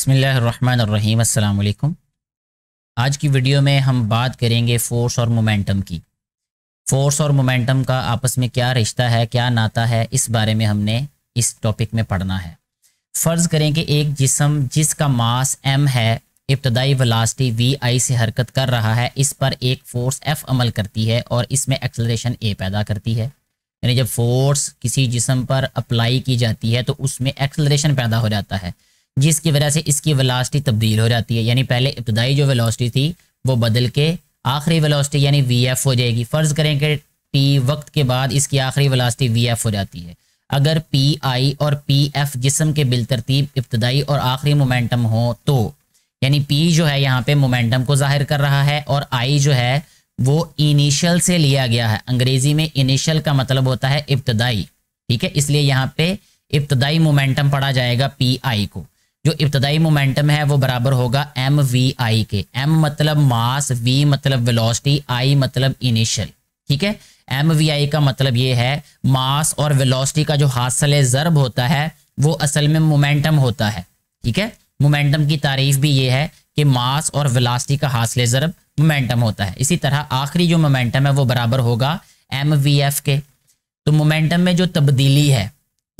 बिसमीम् अल्लाम आज की वीडियो में हम बात करेंगे फ़ोर्स और मोमेंटम की फ़ोर्स और मोमेंटम का आपस में क्या रिश्ता है क्या नाता है इस बारे में हमने इस टॉपिक में पढ़ना है फ़र्ज़ करें कि एक जिसम जिसका मास एम है इब्तदाई वलास्टी वी आई से हरकत कर रहा है इस पर एक फ़ोर्स एफ़ अमल करती है और इसमें एक्सलेशन ए पैदा करती है यानी जब फ़ोर्स किसी जिसम पर अप्लाई की जाती है तो उसमें एक्सलेशन पैदा हो जाता है जिसकी वजह से इसकी वेलासिटी तब्दील हो जाती है यानी पहले इब्तदाई जो वेलासिटी थी वो बदल के आखिरी वेलासिटी यानी वी एफ हो जाएगी फ़र्ज़ करें कि टी वक्त के बाद इसकी आखिरी वेलासिटी वी एफ हो जाती है अगर पी आई और पी एफ जिसम के बिलतरतीब इब्तदाई और आखिरी मोमेंटम हो तो यानी पी जो है यहाँ पे मोमेंटम को जाहिर कर रहा है और आई जो है वो इनिशियल से लिया गया है अंग्रेज़ी में इनिशियल का मतलब होता है इब्तदाई ठीक है इसलिए यहाँ पे इब्तदाई मोमेंटम पढ़ा जाएगा पी आई को जो इब्तदाई मोमेंटम है वो बराबर होगा एम वी आई के एम मतलब मास वी मतलब वेलोसिटी आई मतलब इनिशियल ठीक है एम वी आई का मतलब ये है मास और वेलोसिटी का जो हासिल ज़रब होता है वो असल में मोमेंटम होता है ठीक है मोमेंटम की तारीफ भी ये है कि मास और वेलोसिटी का हासिल ज़रब मोमेंटम होता है इसी तरह आखिरी जो मोमेंटम है वो बराबर होगा एम वी एफ के तो मोमेंटम में जो तब्दीली है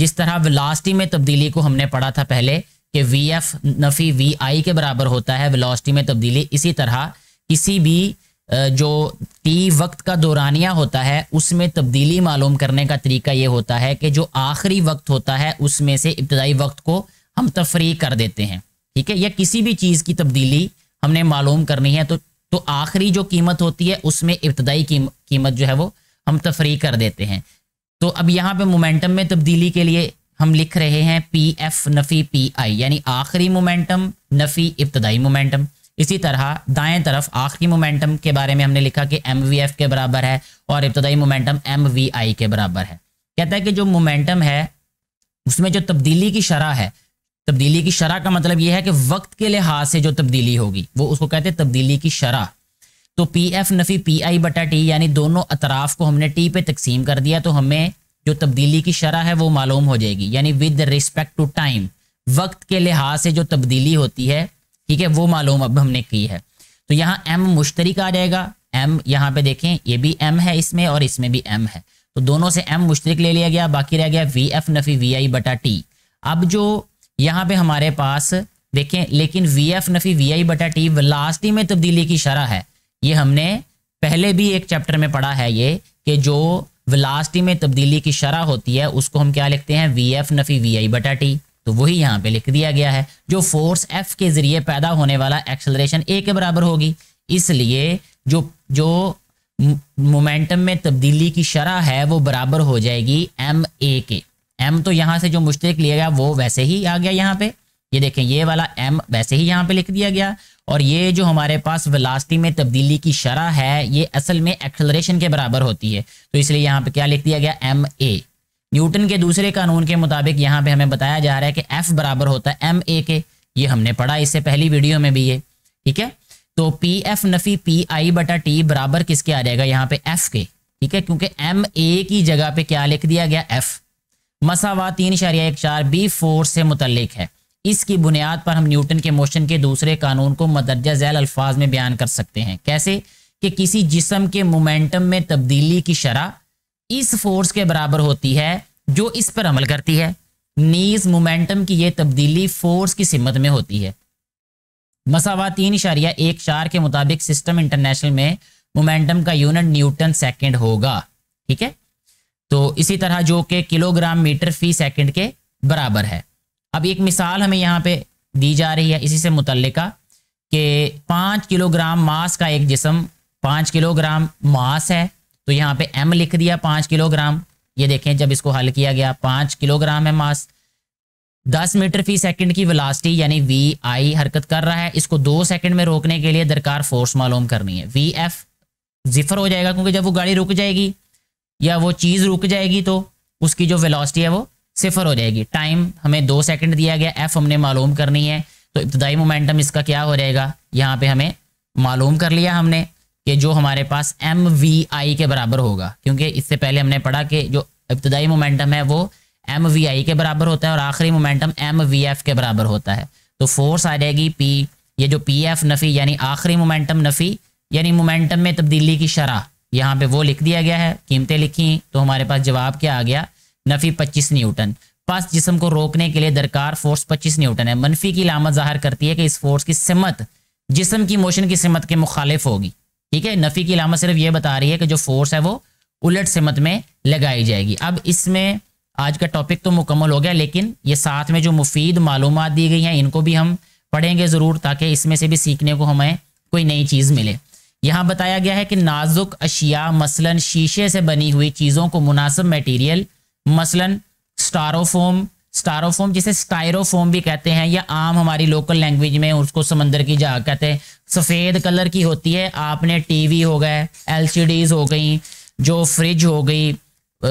जिस तरह वेलासिटी में तब्दीली को हमने पढ़ा था पहले कि वी एफ नफ़ी वी आई के बराबर होता है वेलोसिटी में तब्दीली इसी तरह किसी भी जो टी वक्त का दौरानिया होता है उसमें तब्दीली मालूम करने का तरीका ये होता है कि जो आखिरी वक्त होता है उसमें से इब्तदाई वक्त को हम तफरी कर देते हैं ठीक है या किसी भी चीज़ की तब्दीली हमने मालूम करनी है तो तो आखिरी जो कीमत होती है उसमें इब्तदाई कीमत जो है वो हम तफरी कर देते हैं तो अब यहाँ पे मोमेंटम में तब्दीली के लिए हम लिख रहे हैं पी एफ नफ़ी पी आई यानी आखिरी मोमेंटम नफ़ी इब्तदाई मोमेंटम इसी तरह दाएं तरफ आखिरी मोमेंटम के बारे में हमने लिखा कि एम वी एफ के बराबर है और इब्तदाई मोमेंटम एम वी आई के बराबर है कहता है कि जो मोमेंटम है उसमें जो तब्दीली की शरह है तब्दीली की शरह का मतलब यह है कि वक्त के लिहाज से जो तब्दीली होगी वो उसको कहते हैं तब्दीली की शरह तो पी एफ नफ़ी पी आई बटा टी यानी दोनों अतराफ़ को हमने टी पे तकसीम कर दिया तो हमें जो तब्दीली की शरह है वो मालूम हो जाएगी यानी विद रिस्पेक्ट टू टाइम वक्त के लिहाज से जो तब्दीली होती है ठीक है वो मालूम अब हमने की है तो यहाँ एम मुश्तरक आ जाएगा एम यहाँ पे देखें ये भी एम है इसमें और इसमें भी एम है तो दोनों से एम मुश्तरक ले लिया गया बाकी रह गया वी एफ नफ़ी वी आई बटा टी अब जो यहाँ पे हमारे पास देखें लेकिन वी एफ नफ़ी वी आई बटा टी लास्ट में तब्दीली की शरह है ये हमने पहले भी एक चैप्टर में पढ़ा है ये कि जो वेलोसिटी में तब्दीली की शरह होती है उसको हम क्या लिखते हैं वी एफ नफ़ी वी आई बटा टी तो वही यहाँ पे लिख दिया गया है जो फोर्स एफ के ज़रिए पैदा होने वाला एक्सलरेशन ए के बराबर होगी इसलिए जो जो मोमेंटम में तब्दीली की शरह है वो बराबर हो जाएगी एम ए के एम तो यहाँ से जो मुश्तक लिया गया वो वैसे ही आ गया यहाँ पे ये देखें ये वाला एम वैसे ही यहाँ पे लिख दिया गया और ये जो हमारे पास वेलासिटी में तब्दीली की शरह है ये असल में एक्सलरेशन के बराबर होती है तो इसलिए यहाँ पे क्या लिख दिया गया एम ए न्यूटन के दूसरे कानून के मुताबिक यहाँ पे हमें बताया जा रहा है कि एफ बराबर होता है एम ए के ये हमने पढ़ा इससे पहली वीडियो में भी ये ठीक है तो पी एफ नफी पी आई बटा टी बराबर किसके आ जाएगा यहाँ पे एफ के ठीक है क्योंकि एम ए की जगह पे क्या लिख दिया गया एफ मसावा तीन शरिया एक चार बी फोर से मुतलिक है इसकी बुनियाद पर हम न्यूटन के मोशन के दूसरे कानून को मदरजा जैल अल्फाज में बयान कर सकते हैं कैसे कि किसी जिसम के मोमेंटम में तब्दीली की शरह इस फोर्स के बराबर होती है जो इस पर अमल करती है नीज मोमेंटम की यह तब्दीली फोर्स की सिमत में होती है मसावा तीन इशारिया एक चार के मुताबिक सिस्टम इंटरनेशनल में मोमेंटम का यूनिट न्यूटन सेकेंड होगा ठीक है तो इसी तरह जो कि किलोग्राम मीटर फी सेकेंड के बराबर है अब एक मिसाल हमें यहाँ पे दी जा रही है इसी से मुतलका कि पाँच किलोग्राम मास का एक जिसम पाँच किलोग्राम मास है तो यहाँ पे एम लिख दिया पाँच किलोग्राम ये देखें जब इसको हल किया गया पाँच किलोग्राम है मास दस मीटर फी सेकंड की वेलासिटी यानी वी आई हरकत कर रहा है इसको दो सेकंड में रोकने के लिए दरकार फोर्स मालूम करनी है वी एफ जिफर हो जाएगा क्योंकि जब वो गाड़ी रुक जाएगी या वो चीज़ रुक जाएगी तो उसकी जो वेलासिटी है वो सिफर हो जाएगी टाइम हमें दो सेकंड दिया गया एफ हमने मालूम करनी है तो इब्तदाई मोमेंटम इसका क्या हो जाएगा यहाँ पे हमें मालूम कर लिया हमने कि जो हमारे पास एम वी आई के बराबर होगा क्योंकि इससे पहले हमने पढ़ा कि जो इब्तदाई मोमेंटम है वो एम वी आई के बराबर होता है और आखिरी मोमेंटम एम वी एफ के बराबर होता है तो फोर्स आ जाएगी पी ये जो पी एफ नफ़ी यानी आखिरी मोमेंटम नफ़ी यानी मोमेंटम में तब्दीली की शरह यहाँ पे वो लिख दिया गया है कीमतें लिखी तो हमारे पास जवाब क्या आ गया नफ़ी पच्चीस न्यूटन पास जिसम को रोकने के लिए दरकार फोर्स पच्चीस न्यूटन है मनफी की लामत जाहिर करती है कि इस फोर्स की सिमत जिसम की मोशन की सिमत के मुखालिफ होगी ठीक है नफ़ी की लामत सिर्फ ये बता रही है कि जो फोर्स है वो उलट सिमत में लगाई जाएगी अब इसमें आज का टॉपिक तो मुकम्मल हो गया लेकिन ये साथ में जो मुफीद मालूम दी गई हैं इनको भी हम पढ़ेंगे ज़रूर ताकि इसमें से भी सीखने को हमें कोई नई चीज़ मिले यहाँ बताया गया है कि नाजुक अशिया मसलन शीशे से बनी हुई चीज़ों को मुनासिब मटेरियल मसलन स्टारोफोम स्टारोफोम जिसे स्टायरोफोम भी कहते हैं या आम हमारी लोकल लैंग्वेज में उसको समंदर की जहाज कहते हैं सफ़ेद कलर की होती है आपने टीवी हो गए एलसीडीज हो गई जो फ्रिज हो गई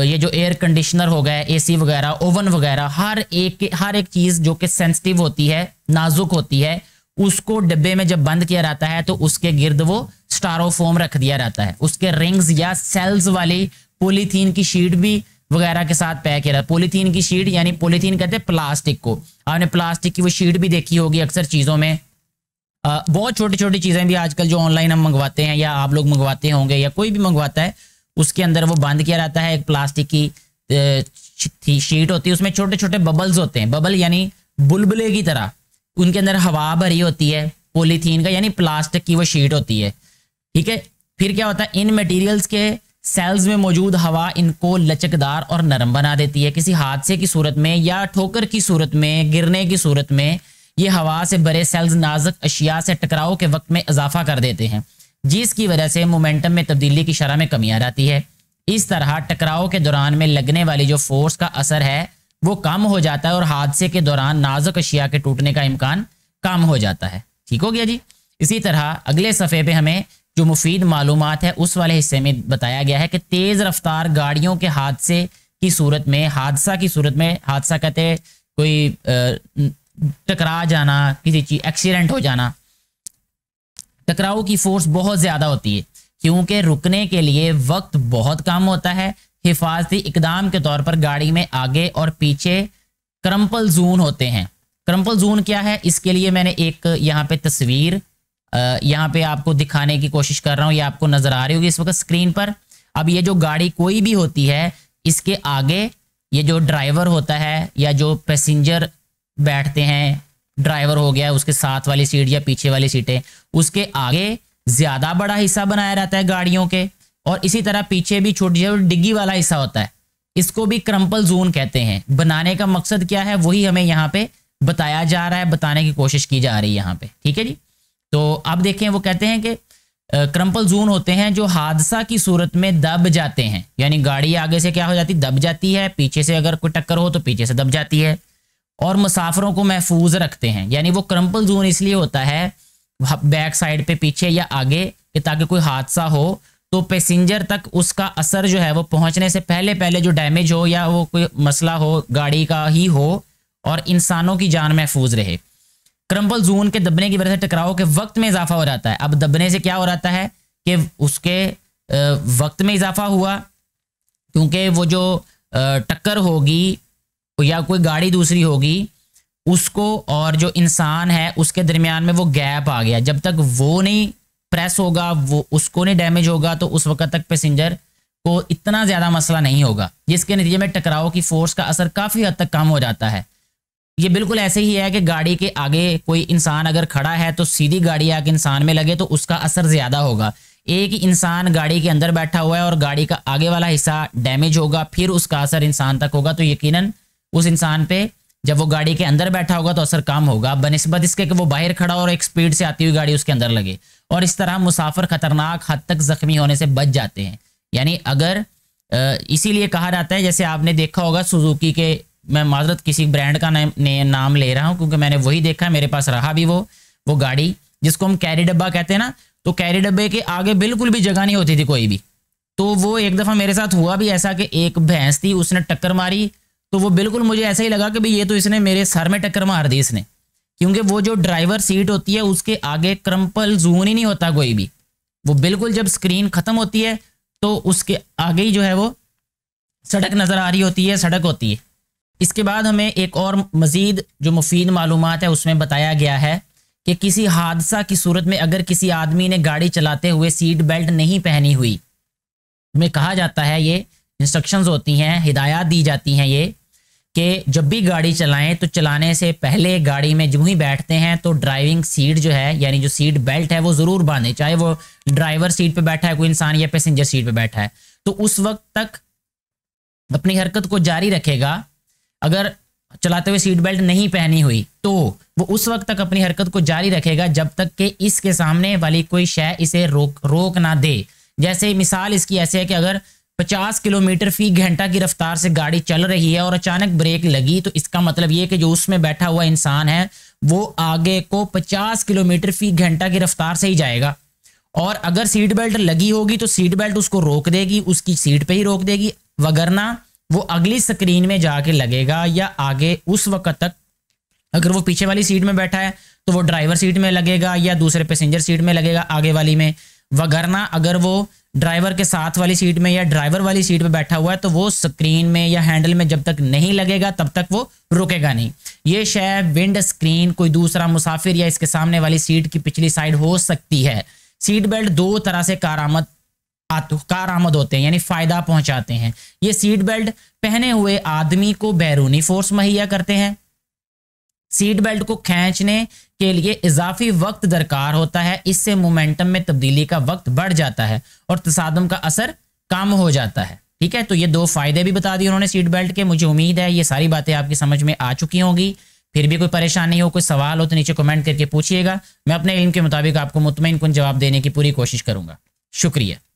ये जो एयर कंडीशनर हो गया एसी वगैरह ओवन वगैरह हर एक हर एक चीज़ जो कि सेंसिटिव होती है नाजुक होती है उसको डिब्बे में जब बंद किया जाता है तो उसके गिर्द वो स्टारोफोम रख दिया जाता है उसके रिंग्स या सेल्स वाली पोलीथीन की शीट भी वगैरह के साथ पैक है पोलिथीन की शीट यानी पोलिथीन कहते हैं प्लास्टिक को आपने प्लास्टिक की वो शीट भी देखी होगी अक्सर चीज़ों में आ, बहुत छोटी छोटी चीज़ें भी आजकल जो ऑनलाइन हम मंगवाते हैं या आप लोग मंगवाते होंगे या कोई भी मंगवाता है उसके अंदर वो बंद किया जाता है एक प्लास्टिक की शीट होती है उसमें छोटे छोटे बबल्स होते हैं बबल यानी बुलबुले की तरह उनके अंदर हवा भरी होती है पोलीथीन का यानी प्लास्टिक की वो शीट होती है ठीक है फिर क्या होता है इन मटेरियल्स के सेल्स में मौजूद हवा इनको लचकदार और नरम बना देती है किसी हादसे की सूरत में या ठोकर की सूरत में गिरने की सूरत में ये हवा से भरे सेल्स नाजुक अशिया से टकराव के वक्त में इजाफा कर देते हैं जिसकी वजह से मोमेंटम में तब्दीली की शरह में कमी आ जाती है इस तरह टकराव के दौरान में लगने वाली जो फोर्स का असर है वो कम हो जाता है और हादसे के दौरान नाजुक अशिया के टूटने का इम्कान कम हो जाता है ठीक हो गया जी इसी तरह अगले सफ़े पे हमें जो मुफीद मालूम है उस वाले हिस्से में बताया गया है कि तेज़ रफ्तार गाड़ियों के हादसे की सूरत में हादसा की सूरत में हादसा कहते कोई टकरा जाना किसी चीज एक्सीडेंट हो जाना टकराव की फोर्स बहुत ज़्यादा होती है क्योंकि रुकने के लिए वक्त बहुत कम होता है हिफाजती इकदाम के तौर पर गाड़ी में आगे और पीछे क्रम्पल जून होते हैं क्रम्पल जून क्या है इसके लिए मैंने एक यहाँ पे तस्वीर यहाँ पे आपको दिखाने की कोशिश कर रहा हूँ ये आपको नजर आ रही होगी इस वक्त स्क्रीन पर अब ये जो गाड़ी कोई भी होती है इसके आगे ये जो ड्राइवर होता है या जो पैसेंजर बैठते हैं ड्राइवर हो गया उसके साथ वाली सीट या पीछे वाली सीटें उसके आगे ज़्यादा बड़ा हिस्सा बनाया रहता है गाड़ियों के और इसी तरह पीछे भी छोटी छोटी डिग्गी वाला हिस्सा होता है इसको भी क्रम्पल जोन कहते हैं बनाने का मकसद क्या है वही हमें यहाँ पे बताया जा रहा है बताने की कोशिश की जा रही है यहाँ पे ठीक है जी तो अब देखें वो कहते हैं कि क्रम्पल जोन होते हैं जो हादसा की सूरत में दब जाते हैं यानी गाड़ी आगे से क्या हो जाती दब जाती है पीछे से अगर कोई टक्कर हो तो पीछे से दब जाती है और मुसाफरों को महफूज रखते हैं यानी वो क्रम्पल जोन इसलिए होता है बैक साइड पे पीछे या आगे कि ताकि कोई हादसा हो तो पैसेंजर तक उसका असर जो है वो पहुंचने से पहले पहले जो डैमेज हो या वो कोई मसला हो गाड़ी का ही हो और इंसानों की जान महफूज रहे क्रम्पल जोन के दबने की वजह से टकराव के वक्त में इजाफा हो जाता है अब दबने से क्या हो जाता है कि उसके वक्त में इजाफा हुआ क्योंकि वो जो टक्कर होगी या कोई गाड़ी दूसरी होगी उसको और जो इंसान है उसके दरमियान में वो गैप आ गया जब तक वो नहीं प्रेस होगा वो उसको नहीं डैमेज होगा तो उस वक्त तक पैसेंजर को इतना ज़्यादा मसला नहीं होगा जिसके नतीजे में टकराव की फोर्स का असर काफ़ी हद तक कम हो जाता है ये बिल्कुल ऐसे ही है कि गाड़ी के आगे कोई इंसान अगर खड़ा है तो सीधी गाड़ी आके इंसान में लगे तो उसका असर ज़्यादा होगा एक इंसान गाड़ी के अंदर बैठा हुआ है और गाड़ी का आगे वाला हिस्सा डैमेज होगा फिर उसका असर इंसान तक होगा तो यकीनन उस इंसान पे जब वो गाड़ी के अंदर बैठा होगा तो असर कम होगा बनस्बत इसके कि वो बाहर खड़ा और एक स्पीड से आती हुई गाड़ी उसके अंदर लगे और इस तरह मुसाफिर खतरनाक हद तक जख्मी होने से बच जाते हैं यानी अगर इसीलिए कहा जाता है जैसे आपने देखा होगा सुजुकी के मैं माजरत किसी ब्रांड का नाम ने, नाम ले रहा हूँ क्योंकि मैंने वही देखा है मेरे पास रहा भी वो वो गाड़ी जिसको हम कैरी डब्बा कहते हैं ना तो कैरी डब्बे के आगे बिल्कुल भी जगह नहीं होती थी कोई भी तो वो एक दफ़ा मेरे साथ हुआ भी ऐसा कि एक भैंस थी उसने टक्कर मारी तो वो बिल्कुल मुझे ऐसा ही लगा कि भाई ये तो इसने मेरे सर में टक्कर मार दी इसने क्योंकि वो जो ड्राइवर सीट होती है उसके आगे क्रम्पल जून ही नहीं होता कोई भी वो बिल्कुल जब स्क्रीन ख़त्म होती है तो उसके आगे ही जो है वो सड़क नज़र आ रही होती है सड़क होती है इसके बाद हमें एक और मज़ीद जो मुफीद मालूम है उसमें बताया गया है कि किसी हादसा की सूरत में अगर किसी आदमी ने गाड़ी चलाते हुए सीट बेल्ट नहीं पहनी हुई में कहा जाता है ये इंस्ट्रक्शंस होती हैं हिदायत दी जाती हैं ये कि जब भी गाड़ी चलाएं तो चलाने से पहले गाड़ी में जब ही बैठते हैं तो ड्राइविंग सीट जो है यानी जो सीट बेल्ट है वो ज़रूर बांधे चाहे वो ड्राइवर सीट पे बैठा है कोई इंसान या पैसेंजर सीट पे बैठा है तो उस वक्त तक अपनी हरकत को जारी रखेगा अगर चलाते हुए सीट बेल्ट नहीं पहनी हुई तो वो उस वक्त तक अपनी हरकत को जारी रखेगा जब तक कि इसके सामने वाली कोई शय इसे रोक रोक ना दे जैसे मिसाल इसकी ऐसे है कि अगर 50 किलोमीटर फी घंटा की रफ्तार से गाड़ी चल रही है और अचानक ब्रेक लगी तो इसका मतलब ये कि जो उसमें बैठा हुआ इंसान है वो आगे को 50 किलोमीटर फी घंटा की रफ्तार से ही जाएगा और अगर सीट बेल्ट लगी होगी तो सीट बेल्ट उसको रोक देगी उसकी सीट पे ही रोक देगी वगरना वो अगली स्क्रीन में जाके लगेगा या आगे उस वक्त तक अगर वो पीछे वाली सीट में बैठा है तो वो ड्राइवर सीट में लगेगा या दूसरे पैसेंजर सीट में लगेगा आगे वाली में वगरना अगर वो ड्राइवर के साथ वाली सीट में या ड्राइवर वाली सीट पे बैठा हुआ है तो वो स्क्रीन में या हैंडल में जब तक नहीं लगेगा तब तक वो रुकेगा नहीं ये शय विंड स्क्रीन कोई दूसरा मुसाफिर या इसके सामने वाली सीट की पिछली साइड हो सकती है सीट बेल्ट दो तरह से कारामद कार आमद होते हैं यानी फायदा पहुंचाते हैं ये सीट बेल्ट पहने हुए आदमी को बैरूनी फोर्स मुहैया करते हैं सीट बेल्ट को खींचने के लिए इजाफी वक्त दरकार होता है इससे मोमेंटम में तब्दीली का वक्त बढ़ जाता है और तसादम का असर कम हो जाता है ठीक है तो ये दो फायदे भी बता दिए उन्होंने सीट बेल्ट के मुझे उम्मीद है ये सारी बातें आपकी समझ में आ चुकी होंगी फिर भी कोई परेशानी हो कोई सवाल हो तो नीचे कमेंट करके पूछिएगा मैं अपने इल्म के मुताबिक आपको मुतमिन कन जवाब देने की पूरी कोशिश करूंगा शुक्रिया